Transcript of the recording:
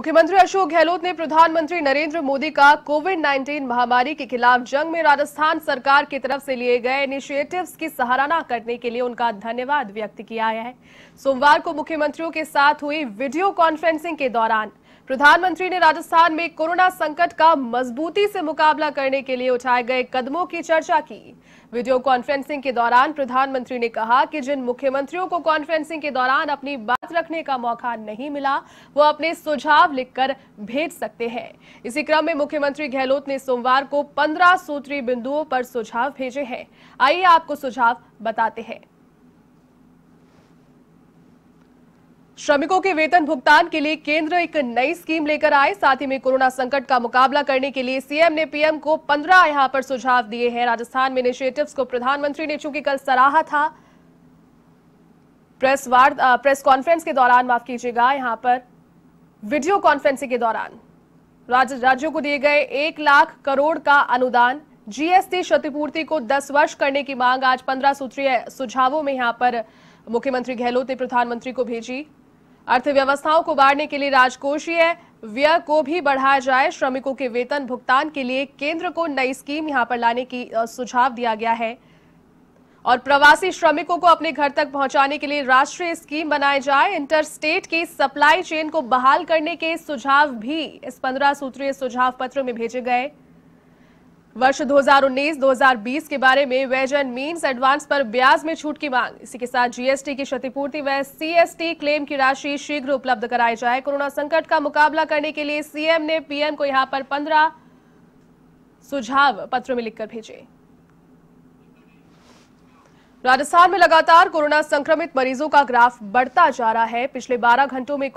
मुख्यमंत्री अशोक गहलोत ने प्रधानमंत्री नरेंद्र मोदी का कोविड 19 महामारी के खिलाफ जंग में राजस्थान सरकार की तरफ से लिए गए इनिशिएटिव्स की सराहना करने के लिए उनका धन्यवाद व्यक्त किया है सोमवार को मुख्यमंत्रियों के साथ हुई वीडियो कॉन्फ्रेंसिंग के दौरान प्रधानमंत्री ने राजस्थान में कोरोना संकट का मजबूती से मुकाबला करने के लिए उठाए गए कदमों की चर्चा की वीडियो कॉन्फ्रेंसिंग के दौरान प्रधानमंत्री ने कहा कि जिन मुख्यमंत्रियों को कॉन्फ्रेंसिंग के दौरान अपनी बात रखने का मौका नहीं मिला वो अपने सुझाव लिखकर भेज सकते हैं इसी क्रम में मुख्यमंत्री गहलोत ने सोमवार को पंद्रह सूत्री बिंदुओं पर सुझाव भेजे हैं आइए आपको सुझाव बताते हैं श्रमिकों के वेतन भुगतान के लिए केंद्र एक नई स्कीम लेकर आए साथ ही में कोरोना संकट का मुकाबला करने के लिए सीएम ने पीएम को पंद्रह यहां पर सुझाव दिए हैं राजस्थान में इनिशिएटिव्स को प्रधानमंत्री ने चूंकि कल सराहा था प्रेस वार्ता प्रेस कॉन्फ्रेंस के दौरान माफ कीजिएगा यहां पर वीडियो कॉन्फ्रेंसिंग के दौरान राज, राज्यों को दिए गए एक लाख करोड़ का अनुदान जीएसटी क्षतिपूर्ति को दस वर्ष करने की मांग आज पंद्रह सूत्रीय सुझावों में यहां पर मुख्यमंत्री गहलोत ने प्रधानमंत्री को भेजी अर्थव्यवस्थाओं को बाढ़ने के लिए राजकोषीय व्यय को भी बढ़ाया जाए श्रमिकों के वेतन भुगतान के लिए केंद्र को नई स्कीम यहां पर लाने की सुझाव दिया गया है और प्रवासी श्रमिकों को अपने घर तक पहुंचाने के लिए राष्ट्रीय स्कीम बनाई जाए इंटर स्टेट की सप्लाई चेन को बहाल करने के सुझाव भी इस पंद्रह सूत्रीय सुझाव पत्र में भेजे गए वर्ष 2019-2020 के बारे में वेज एंड मीन्स एडवांस पर ब्याज में छूट की मांग इसी के साथ जीएसटी की क्षतिपूर्ति व सीएसटी क्लेम की राशि शीघ्र उपलब्ध कराई जाए कोरोना संकट का मुकाबला करने के लिए सीएम ने पीएम को यहां पर 15 सुझाव पत्र में लिखकर भेजे राजस्थान में लगातार कोरोना संक्रमित मरीजों का ग्राफ बढ़ता जा रहा है पिछले बारह घंटों में